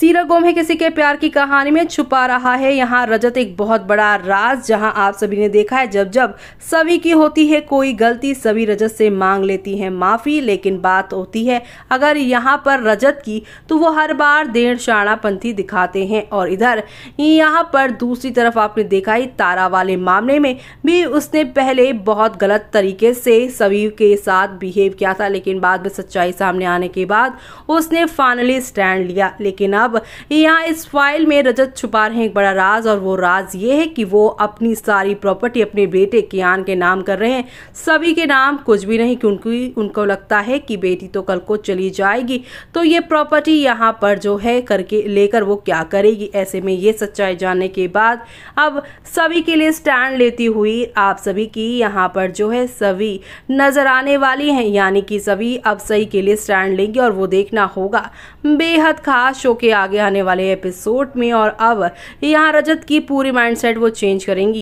सीरा गोम है किसी के प्यार की कहानी में छुपा रहा है यहाँ रजत एक बहुत बड़ा राज जहाँ आप सभी ने देखा है जब जब सभी की होती है कोई गलती सभी रजत से मांग लेती है माफ़ी लेकिन बात होती है अगर यहाँ पर रजत की तो वो हर बार देर शाणापंथी दिखाते हैं और इधर यहाँ पर दूसरी तरफ आपने देखा है तारा वाले मामले में भी उसने पहले बहुत गलत तरीके से सभी के साथ बिहेव किया था लेकिन बाद में सच्चाई सामने आने के बाद उसने फाइनली स्टैंड लिया लेकिन अब अब यहाँ इस फाइल में रजत छुपा रहे हैं एक बड़ा राज और वो राज ये है कि वो अपनी सारी प्रॉपर्टी अपने बेटे कियान के नाम कर रहे हैं सभी के नाम कुछ भी नहीं क्योंकि उनको लगता है कि बेटी तो कल को चली जाएगी तो ये प्रॉपर्टी यहाँ पर जो है करके लेकर वो क्या करेगी ऐसे में ये सच्चाई जानने के बाद अब सभी के लिए स्टैंड लेती हुई आप सभी की यहाँ पर जो है सभी नजर आने वाली हैं यानी कि सभी अब सही के लिए स्टैंड लेंगी और वो देखना होगा बेहद खास शो के आगे आने वाले एपिसोड में और अब यहाँ रजत की पूरी माइंडसेट वो चेंज करेंगी